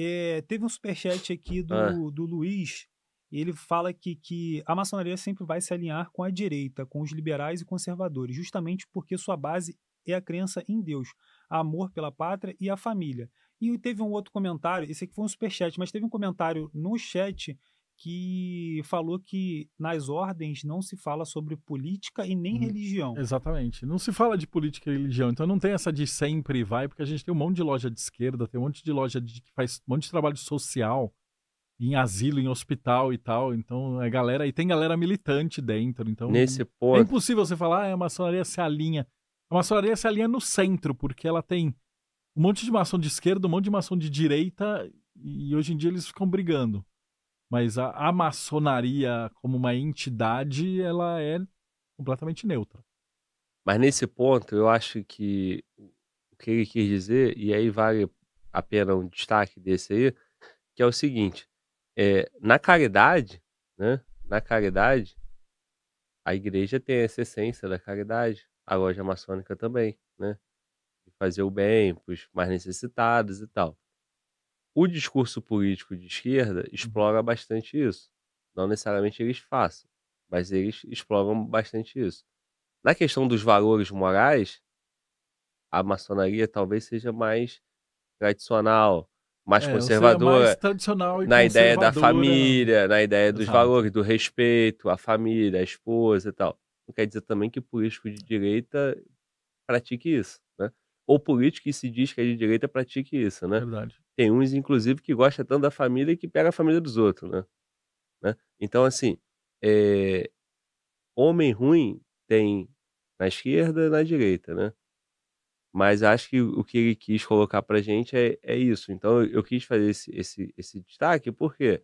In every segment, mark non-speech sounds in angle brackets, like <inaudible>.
É, teve um superchat aqui do, ah. do Luiz. Ele fala que, que a maçonaria sempre vai se alinhar com a direita, com os liberais e conservadores, justamente porque sua base é a crença em Deus, amor pela pátria e a família. E teve um outro comentário, esse aqui foi um superchat, mas teve um comentário no chat que falou que nas ordens não se fala sobre política e nem hum, religião. Exatamente. Não se fala de política e religião. Então não tem essa de sempre vai, porque a gente tem um monte de loja de esquerda, tem um monte de loja de, que faz um monte de trabalho social em asilo, em hospital e tal. Então, é galera. E tem galera militante dentro. Então, Nesse é ponto. É impossível você falar, ah, é, a maçonaria se alinha. A maçonaria se alinha no centro, porque ela tem um monte de maçom de esquerda, um monte de maçom de direita, e hoje em dia eles ficam brigando. Mas a, a maçonaria, como uma entidade, ela é completamente neutra. Mas nesse ponto, eu acho que o que ele quis dizer, e aí vale a pena um destaque desse aí, que é o seguinte: é, na caridade, né? Na caridade, a igreja tem essa essência da caridade, a loja maçônica também, né? De fazer o bem para os mais necessitados e tal. O discurso político de esquerda hum. explora bastante isso. Não necessariamente eles façam, mas eles exploram bastante isso. Na questão dos valores morais, a maçonaria talvez seja mais tradicional, mais é, conservadora, mais tradicional na ideia da né? família, né? na ideia dos Exato. valores, do respeito à família, à esposa e tal. Não quer dizer também que político de direita pratique isso, né? Ou político que se diz que é de direita pratique isso, né? Verdade. Tem uns, inclusive, que gosta tanto da família que pega a família dos outros, né? né? Então, assim, é... homem ruim tem na esquerda e na direita, né? Mas acho que o que ele quis colocar pra gente é, é isso. Então, eu quis fazer esse, esse, esse destaque porque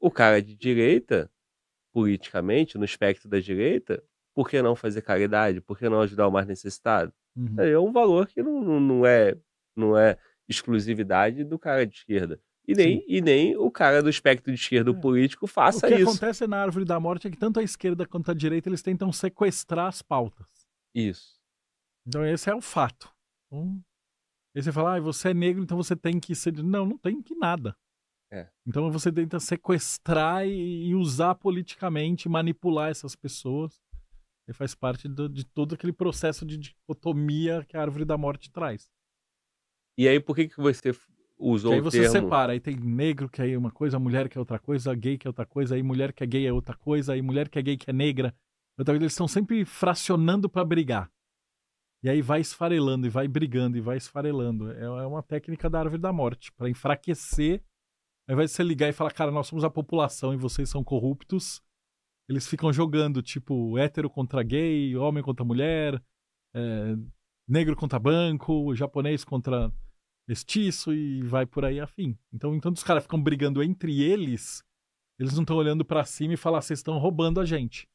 o cara de direita, politicamente, no espectro da direita, por que não fazer caridade? Por que não ajudar o mais necessitado? Uhum. É, é um valor que não, não, não é não é exclusividade do cara de esquerda. E nem, e nem o cara do espectro de esquerda é. político faça isso. O que isso. acontece na árvore da morte é que tanto a esquerda quanto a direita eles tentam sequestrar as pautas. Isso. Então esse é o fato. Hum. Aí você fala, ah, você é negro, então você tem que ser. Não, não tem que nada. É. Então você tenta sequestrar e, e, usar politicamente, manipular essas pessoas. E faz parte do, de todo aquele processo de dicotomia que a árvore da morte traz. E aí, por que, que você usou que aí você separa, aí tem negro que aí é uma coisa, mulher que é outra coisa, gay que é outra coisa, aí mulher que é gay é outra coisa, aí mulher que é gay que é negra. então Eles estão sempre fracionando para brigar. E aí vai esfarelando, e vai brigando, e vai esfarelando. É, é uma técnica da árvore da morte, para enfraquecer. Ao invés de você ligar e falar, cara, nós somos a população e vocês são corruptos, eles ficam jogando, tipo, hétero contra gay, homem contra mulher, é, negro contra banco, japonês contra mestiço e vai por aí afim. Então, enquanto os caras ficam brigando entre eles, eles não estão olhando para cima e falando: vocês estão roubando a gente.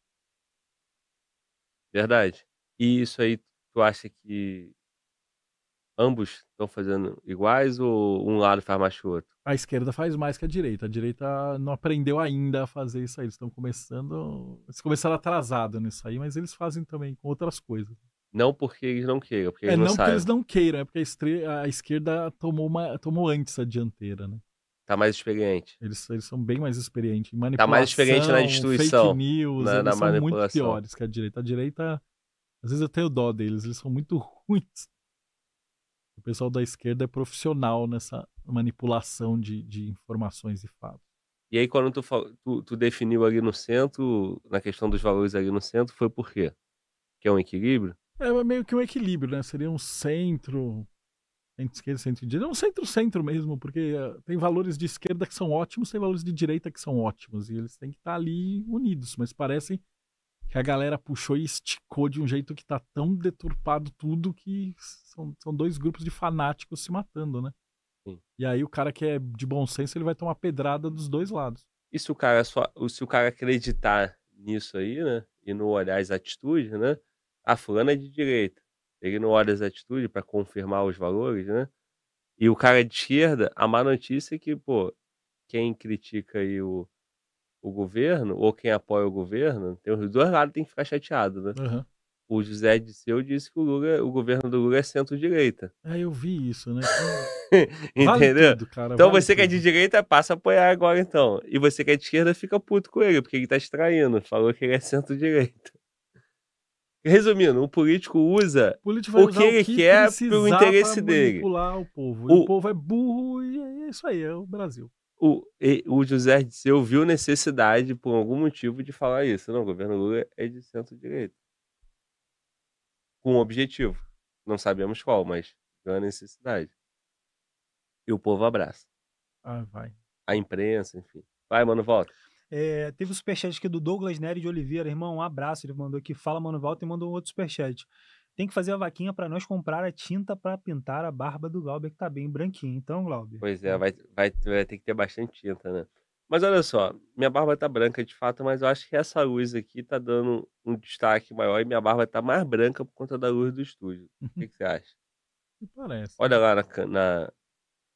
Verdade. E isso aí, tu acha que ambos estão fazendo iguais ou um lado faz mais que o outro? A esquerda faz mais que a direita. A direita não aprendeu ainda a fazer isso aí. Eles estão começando. Eles começaram atrasado nisso aí, mas eles fazem também com outras coisas. Não porque eles não queiram, porque é, eles não, não porque eles não queiram, é porque a, estre... a esquerda tomou, uma... tomou antes a dianteira, né? Tá mais experiente. Eles, eles são bem mais experientes em manipulação. Tá mais experiente na instituição. Fake news, na, eles na são muito piores que a direita. A direita, às vezes eu tenho dó deles, eles são muito <laughs> ruins. O pessoal da esquerda é profissional nessa manipulação de, de informações e fatos. E aí, quando tu, tu, tu, definiu ali no centro, na questão dos valores ali no centro, foi por quê? Que é um equilíbrio? É meio que um equilíbrio, né? Seria um centro, centro esquerda, centro direita, é um centro-centro mesmo, porque eh, tem valores de esquerda que são ótimos, tem valores de direita que são ótimos, e eles têm que estar tá ali unidos, mas parece que a galera puxou e esticou de um jeito que está tão deturpado tudo que são, são dois grupos de fanáticos se matando, né? Sim. E aí o cara que é de bom senso, ele vai tomar pedrada dos dois lados. E se o cara, só, se o cara acreditar nisso aí, né? E não olhar as atitudes, né? a fulana é de direita. Ele não olha as atitudes para confirmar os valores, né? E o cara de esquerda, a má notícia é que, pô, quem critica aí o, o governo ou quem apoia o governo, tem os dois lados tem que ficar chateado, né? Uhum. O José Disseu disse que o, Lula, o governo do Lula é centro-direita. Ah, eu vi isso, né? <laughs> Entendeu? Vale tudo, então vale você tudo. que é de direita passa a apoiar agora, então. E você que é de esquerda fica puto com ele, porque ele tá extraindo. Falou que ele é centro-direita. Resumindo, o político usa o, político o que ele o que quer pelo interesse dele. O povo. O... o povo é burro e é, é isso aí, é o Brasil. O, o José Disseu viu necessidade, por algum motivo, de falar isso. Não, o governo Lula é de centro-direita. Com um objetivo. Não sabemos qual, mas é uma necessidade. E o povo abraça. Ah, vai. A imprensa, enfim. Vai, mano, volta. É, teve o um superchat aqui do Douglas Nery de Oliveira. Irmão, um abraço. Ele mandou aqui, fala, mano, volta e mandou um outro superchat. Tem que fazer a vaquinha para nós comprar a tinta para pintar a barba do Glauber, que tá bem branquinha. Então, Glauber. Pois é, vai, vai, vai ter que ter bastante tinta, né? Mas olha só, minha barba tá branca de fato, mas eu acho que essa luz aqui tá dando um destaque maior e minha barba tá mais branca por conta da luz do estúdio. O que, que você acha? <laughs> Parece. Olha lá na. na...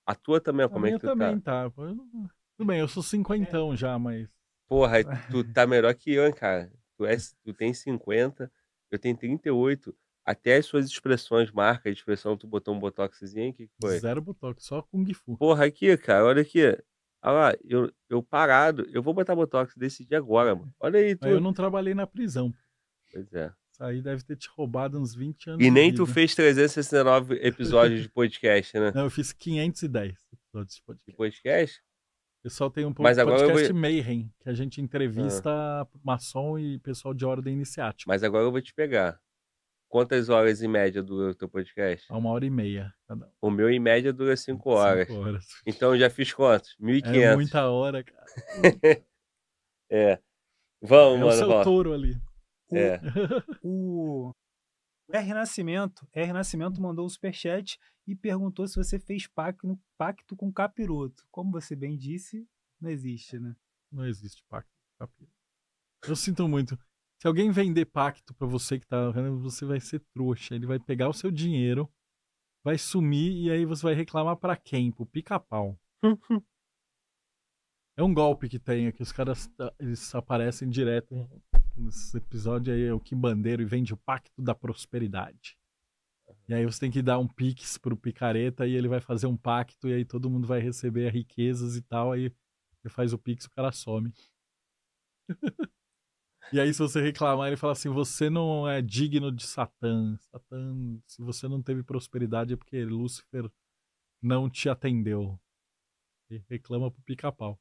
A tua também, a como é que tu tá? também tá? tá. Tudo bem, eu sou cinquentão é. já, mas. Porra, tu tá melhor que eu, hein, cara. Tu, é, tu tem 50, eu tenho 38. Até as suas expressões, marca a expressão, tu botou um botoxzinho, o que, foi? Zero botox, só Kung Fu. Porra, aqui, cara, olha aqui. Olha lá, eu, eu parado, eu vou botar botox desse dia agora, mano. Olha aí, tu. eu não trabalhei na prisão. Pois é. Isso aí deve ter te roubado uns 20 anos. E nem tu fez 369 episódios de podcast, né? Não, eu fiz 510 episódios de podcast. De podcast? Eu pessoal tem um Mas agora podcast vou... Mayhem, que a gente entrevista ah. maçom e pessoal de ordem iniciática. Mas agora eu vou te pegar. Quantas horas em média dura o teu podcast? É uma hora e meia. Cada O meu em média dura cinco horas. Cinco horas. Então já fiz quantos? 1.500. É muita hora, cara. <laughs> é. Vamos, é mano. É o seu touro ali. É. O, R. Nascimento, R. renascimento mandou um superchat e perguntou se você fez pacto, pacto com capiroto. Como você bem disse, não existe, né? Não existe pacto com capiroto. Eu sinto muito. Se alguém vender pacto para você que tá, você vai ser trouxa. Ele vai pegar o seu dinheiro, vai sumir e aí você vai reclamar para quem? Pro pica-pau. <laughs> é um golpe que tem, é que os caras eles aparecem direto nesse episódio aí é o que bandeiro e vende o pacto da prosperidade. E aí você tem que dar um pix pro picareta e ele vai fazer um pacto e aí todo mundo vai receber riquezas e tal. Aí você faz o pix, o cara some. <laughs> e aí se você reclamar, ele fala assim, você não é digno de Satã. Satã, se você não teve prosperidade é porque Lúcifer não te atendeu. E reclama pro pica-pau.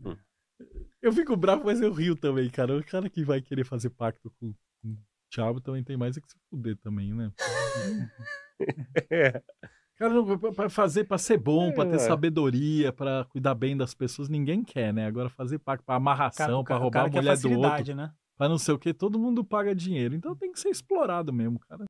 hum. Eu fico bravo, mas eu rio também, cara. O cara que vai querer fazer pacto com, o Thiago também tem mais é que se fuder também, né? é. <laughs> Cara, para fazer, para ser bom, é, para ter sabedoria, para cuidar bem das pessoas, ninguém quer, né? Agora fazer pacto para amarração, para roubar a mulher do outro, né? para não sei o que, todo mundo paga dinheiro. Então tem que ser explorado mesmo, cara.